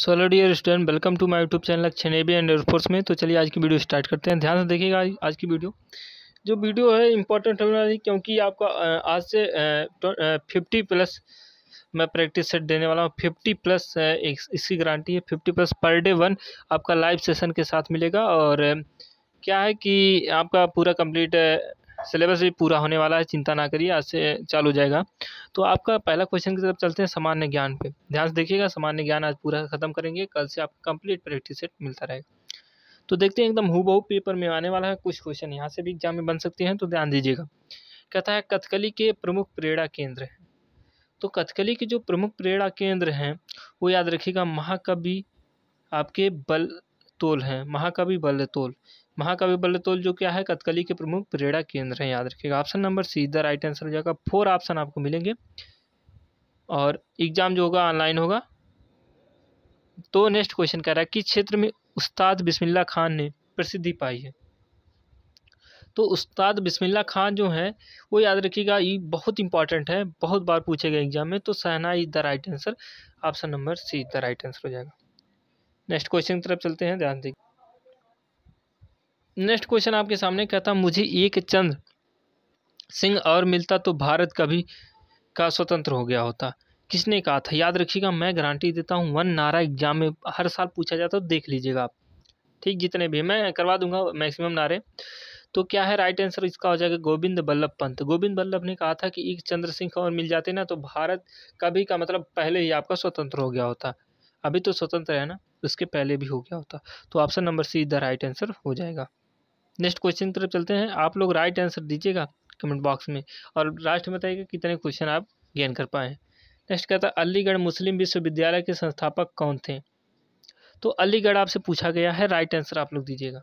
solo dear student welcome to my YouTube channel छनेबी and air force में तो चलिए आज की वीडियो स्टार्ट करते हैं ध्यान से देखिएगा आज, आज की वीडियो जो वीडियो है इंपॉर्टेंट होने वाली क्योंकि आपका आज से फिफ्टी प्लस तो, मैं प्रैक्टिस सेट देने वाला हूँ फिफ्टी प्लस एक, इसकी गारंटी है fifty plus per day one आपका लाइव सेशन के साथ मिलेगा और क्या है कि आपका पूरा कम्प्लीट सिलेबस भी पूरा होने वाला है चिंता ना करिए आज से चालू हो जाएगा तो आपका पहला क्वेश्चन की तरफ चलते हैं सामान्य ज्ञान पे ध्यान से देखिएगा सामान्य ज्ञान आज पूरा ख़त्म करेंगे कल से आपको कंप्लीट प्रैक्टिस सेट मिलता रहेगा तो देखते हैं एकदम हु पेपर में आने वाला है कुछ क्वेश्चन यहाँ से भी एग्जाम में बन सकते हैं तो ध्यान दीजिएगा कहता है कथकली के प्रमुख प्रेरणा केंद्र तो कथकली के जो प्रमुख प्रेरणा केंद्र हैं वो याद रखिएगा महाकवि आपके बल तोल हैं महाकवि बल तोल महाकवि बल्लतोल जो क्या है कथकली के प्रमुख प्रेरणा केंद्र हैं याद रखिएगा option number C the right answer हो जाएगा फोर ऑप्शन आपको मिलेंगे और एग्जाम जो होगा ऑनलाइन होगा तो नेक्स्ट क्वेश्चन कह रहा है किस क्षेत्र में उस्ताद बिस्मिल्ला खान ने प्रसिद्धि पाई है तो उस्ताद बिस्मिल्ला खान जो है वो याद रखिएगा ये बहुत इंपॉर्टेंट है बहुत बार पूछे गए एग्जाम में तो सहना is the right answer option number C the right answer हो जाएगा नेक्स्ट क्वेश्चन की तरफ चलते हैं ध्यान देखिए नेक्स्ट क्वेश्चन आपके सामने कहता मुझे एक चंद सिंह और मिलता तो भारत कभी का स्वतंत्र हो गया होता किसने कहा था याद रखिएगा मैं गारंटी देता हूँ वन नारा एग्जाम में हर साल पूछा जाता तो है देख लीजिएगा आप ठीक जितने भी मैं करवा दूंगा मैक्सिमम नारे तो क्या है राइट आंसर इसका हो जाएगा गोविंद बल्लभ पंत गोविंद बल्लभ ने कहा था कि एक चंद्र सिंह और मिल जाते ना तो भारत कभी का मतलब पहले ही आपका स्वतंत्र हो गया होता अभी तो स्वतंत्र है ना उसके पहले भी हो गया होता तो option number C the right answer हो जाएगा नेक्स्ट क्वेश्चन तरफ चलते हैं आप लोग राइट आंसर दीजिएगा कमेंट बॉक्स में और लास्ट में बताइएगा कितने क्वेश्चन आप गेन कर पाए नेक्स्ट कहता है अलीगढ़ मुस्लिम विश्वविद्यालय के संस्थापक कौन थे तो अलीगढ़ आपसे पूछा गया है राइट आंसर आप लोग दीजिएगा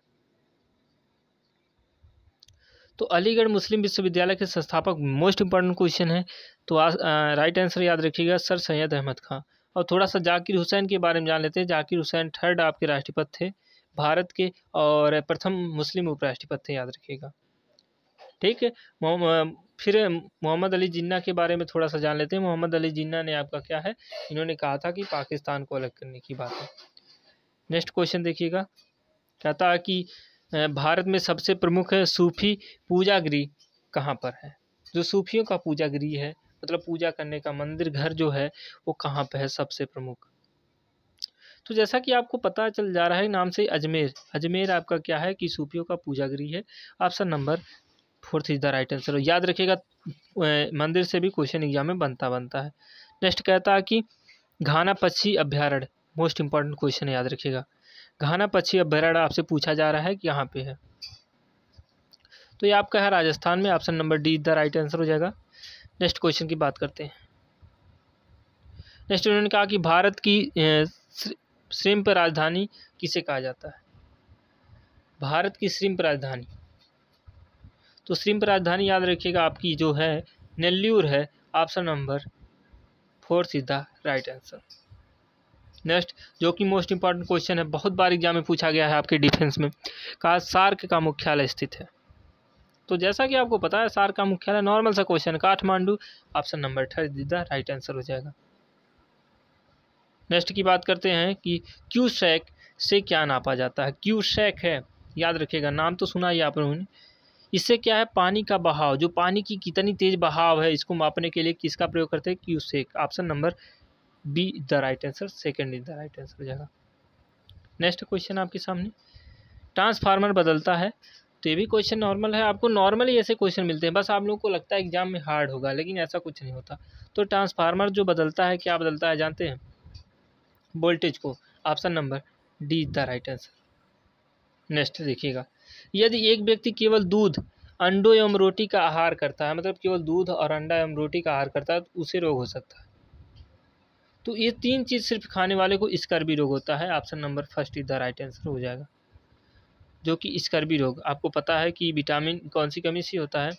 तो अलीगढ़ मुस्लिम विश्वविद्यालय के संस्थापक मोस्ट इंपॉर्टेंट क्वेश्चन है तो आ, राइट आंसर याद रखिएगा सर सैयद अहमद खां और थोड़ा सा जाकिर हुसैन के बारे में जान लेते हैं जाकिर हुसैन थर्ड आपके राष्ट्रपति थे भारत के और प्रथम मुस्लिम उपराष्ट्रपति थे याद रखिएगा ठीक है फिर मोहम्मद अली जिन्ना के बारे में थोड़ा सा जान लेते हैं मोहम्मद अली जिन्ना ने आपका क्या है इन्होंने कहा था कि पाकिस्तान को अलग करने की बात है नेक्स्ट क्वेश्चन देखिएगा कहता है कि भारत में सबसे प्रमुख सूफी पूजा गृह कहाँ पर है जो सूफियों का पूजा गृह है मतलब पूजा करने का मंदिर घर जो है वो कहाँ पर है सबसे प्रमुख तो जैसा कि आपको पता चल जा रहा है नाम से अजमेर अजमेर आपका क्या है कि सूफियों का पूजागृह है option number fourth is the right answer याद रखिएगा मंदिर से भी क्वेश्चन एग्जाम में बनता बनता है नेक्स्ट कहता है कि घाना पक्षी अभ्यारण्य मोस्ट इंपॉर्टेंट क्वेश्चन याद रखिएगा घाना पक्षी अभ्यारण्य आपसे पूछा जा रहा है कि यहाँ पे है तो ये आपका है राजस्थान में option number D the right answer हो जाएगा नेक्स्ट क्वेश्चन की बात करते हैं नेक्स्ट उन्होंने कहा कि भारत की श्रिम्प राजधानी किसे कहा जाता है भारत की श्रिम्प राजधानी तो श्रिम्प राजधानी याद रखिएगा आपकी जो है नेल्लूर है option number four is the right answer next जो कि मोस्ट इंपॉर्टेंट क्वेश्चन है बहुत बार एग्जाम में पूछा गया है आपके डिफेंस में कहा सार्क का मुख्यालय स्थित है तो जैसा कि आपको पता है सार्क का मुख्यालय नॉर्मल सा question Kathmandu option number third is the right answer हो जाएगा नेक्स्ट की बात करते हैं कि क्यू सैक से क्या नापा जाता है क्यू सैक है याद रखिएगा नाम तो सुना ही आप लोगों ने इससे क्या है पानी का बहाव जो पानी की कितनी तेज़ बहाव है इसको मापने के लिए किसका प्रयोग करते हैं क्यू सेक option number B is the right answer second is the right answer जाएगा नेक्स्ट क्वेश्चन आपके सामने ट्रांसफार्मर बदलता है तो ये भी क्वेश्चन नॉर्मल है आपको नॉर्मली ऐसे क्वेश्चन मिलते हैं बस आप लोगों को लगता है एग्जाम में हार्ड होगा लेकिन ऐसा कुछ नहीं होता तो ट्रांसफार्मर जो बदलता है क्या बदलता है जानते हैं वोल्टेज को option number D is the right answer next देखिएगा यदि एक व्यक्ति केवल दूध अंडों एवं रोटी का आहार करता है मतलब केवल दूध और अंडा एवं रोटी का आहार करता है तो उसे रोग हो सकता है तो ये तीन चीज़ सिर्फ खाने वाले को स्कर्वी रोग होता है option number first is the right answer हो जाएगा जो कि स्कर्वी रोग आपको पता है कि विटामिन कौन सी कमी सी होता है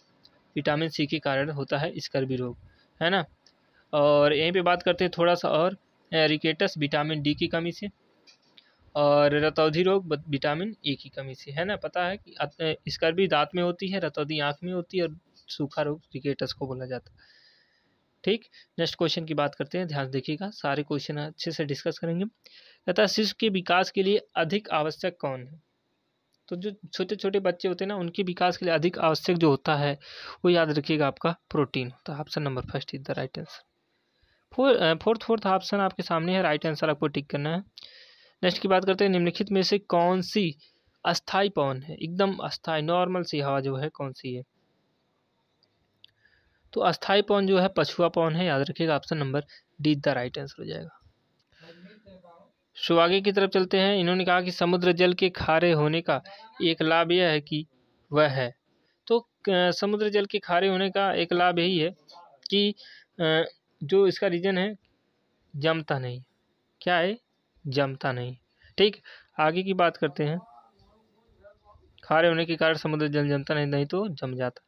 विटामिन सी के कारण होता है स्कर्वी रोग है ना और यहीं पे बात करते हैं थोड़ा सा और एरिकेटस विटामिन डी की कमी से और रतौधि रोग विटामिन ए की कमी से है ना पता है कि स्कर्वी दांत में होती है रतौधि आँख में होती है और सूखा रोग रिकेटस को बोला जाता है ठीक नेक्स्ट क्वेश्चन की बात करते हैं ध्यान देखिएगा सारे क्वेश्चन अच्छे से डिस्कस करेंगे तथा शिशु के विकास के लिए अधिक आवश्यक कौन है तो जो छोटे छोटे बच्चे होते हैं ना उनके विकास के लिए अधिक आवश्यक जो होता है वो याद रखिएगा आपका प्रोटीन होता है option number first is the right answer fourth fourth option आपके सामने है राइट आंसर आपको टिक करना है नेक्स्ट की बात करते हैं निम्नलिखित में से कौन सी अस्थाई पवन है एकदम अस्थाई नॉर्मल सी हवा जो है कौन सी है तो अस्थाई पवन जो है पछुआ पवन है याद रखिएगा option number D the right answer हो जाएगा सुहागे की तरफ चलते हैं इन्होंने कहा कि समुद्र जल के खारे होने का एक लाभ यह है कि वह है तो समुद्र जल के खारे होने का एक लाभ यही है कि जो इसका रीज़न है जमता नहीं क्या है जमता नहीं ठीक आगे की बात करते हैं खारे होने के कारण समुद्र जल जमता नहीं नहीं तो जम जाता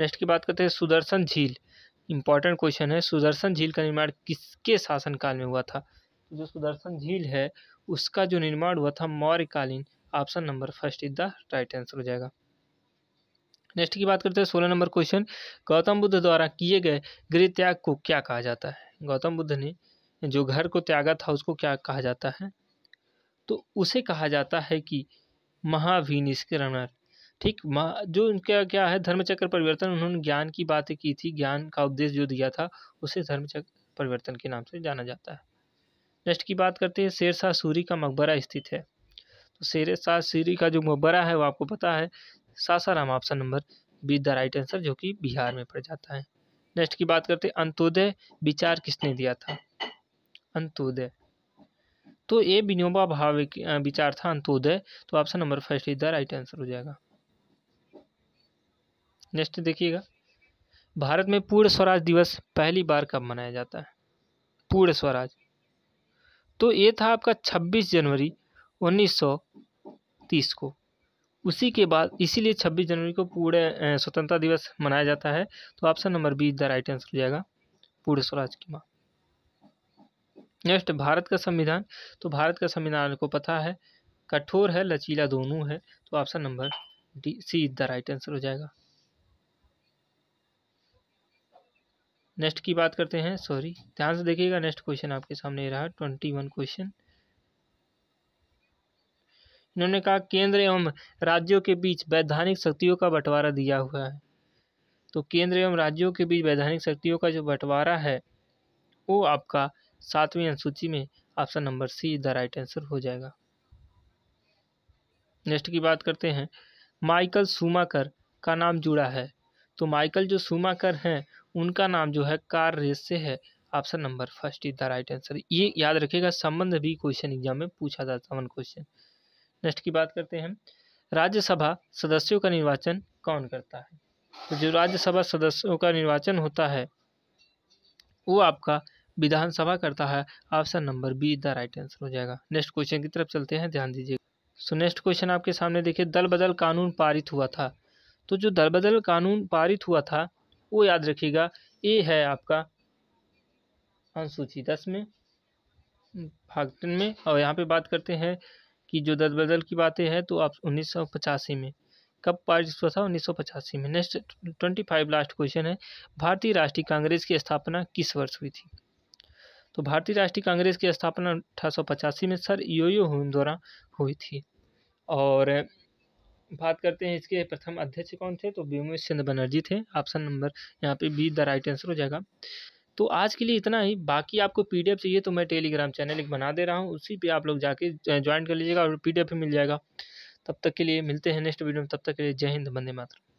नेक्स्ट की बात करते हैं सुदर्शन झील इंपॉर्टेंट क्वेश्चन है सुदर्शन झील का निर्माण किसके शासनकाल में हुआ था तो जो सुदर्शन झील है उसका जो निर्माण हुआ था मौर्यकालीन option number first is the right answer हो जाएगा नेक्स्ट की बात करते हैं सोलह नंबर क्वेश्चन गौतम बुद्ध द्वारा किए गए गृह त्याग को क्या कहा जाता है गौतम बुद्ध ने जो घर को त्यागा था उसको क्या कहा जाता है तो उसे कहा जाता है कि महाविनिष्क्रमण ठीक जो उनका क्या है धर्मचक्र परिवर्तन उन्होंने ज्ञान की बातें की थी ज्ञान का उपदेश जो दिया था उसे धर्मचक्र परिवर्तन के नाम से जाना जाता है नेक्स्ट की बात करते हैं शेरशाह सूरी का मकबरा स्थित है तो शेर शाह सूरी का जो मकबरा है वो आपको पता है Sasaram option number B the right answer जो कि बिहार में पड़ जाता है नेक्स्ट की बात करते हैं अंत्योदय विचार किसने दिया था अंत्योदय तो ये विनोबा भावे विचार था अंत्योदय तो option number first is the right answer हो जाएगा नेक्स्ट देखिएगा भारत में पूर्ण स्वराज दिवस पहली बार कब मनाया जाता है पूर्ण स्वराज तो ये था आपका 26 जनवरी 1930 को उसी के बाद इसीलिए 26 जनवरी को पूरे स्वतंत्रता दिवस मनाया जाता है तो option number B the right answer हो जाएगा पूर्ण स्वराज की माँ नेक्स्ट भारत का संविधान तो भारत का संविधान को पता है कठोर है लचीला दोनों है तो option number D C the right answer हो जाएगा नेक्स्ट की बात करते हैं सॉरी ध्यान से देखिएगा नेक्स्ट क्वेश्चन आपके सामने रहा ट्वेंटी वन क्वेश्चन इन्होंने कहा केंद्र एवं राज्यों के बीच वैधानिक शक्तियों का बंटवारा दिया हुआ है तो केंद्र एवं राज्यों के बीच वैधानिक शक्तियों का जो बंटवारा है वो आपका सातवीं अनुसूची में option number C is the right answer हो जाएगा नेक्स्ट की बात करते हैं माइकल सुमाकर का नाम जुड़ा है तो माइकल जो सुमाकर हैं उनका नाम जो है कार रेस से है option number first is the right answer ये याद रखिएगा संबंध भी क्वेश्चन एग्जाम में पूछा जाता है वन क्वेश्चन नेक्स्ट की बात करते हैं राज्यसभा सदस्यों का निर्वाचन कौन करता है तो जो राज्यसभा सदस्यों का निर्वाचन होता है वो आपका विधानसभा करता है option number B the right answer हो जाएगा नेक्स्ट क्वेश्चन की तरफ चलते हैं ध्यान दीजिए सो नेक्स्ट क्वेश्चन आपके सामने देखिए दल बदल कानून पारित हुआ था तो जो दल बदल कानून पारित हुआ था वो याद रखिएगा ए है आपका अनुसूची दस में भाग में और यहाँ पे बात करते हैं कि जो दल बदल की बातें हैं तो आप उन्नीस में कब पारित हुआ था उन्नीस में next twenty five last question है भारतीय राष्ट्रीय कांग्रेस की स्थापना किस वर्ष हुई थी तो भारतीय राष्ट्रीय कांग्रेस की स्थापना अठारह में सर योयो हु द्वारा हुई थी और बात करते हैं इसके प्रथम अध्यक्ष कौन थे तो व्योमेश चंद्र बनर्जी थे ऑप्शन नंबर यहाँ पे बी द राइट आंसर हो जाएगा तो आज के लिए इतना ही बाकी आपको पी चाहिए तो मैं टेलीग्राम चैनल एक बना दे रहा हूँ उसी पर आप लोग जाके ज्वाइन कर लीजिएगा और पी मिल जाएगा तब तक के लिए मिलते हैं नेक्स्ट वीडियो में तब तक के लिए जय हिंद बंदे मातरम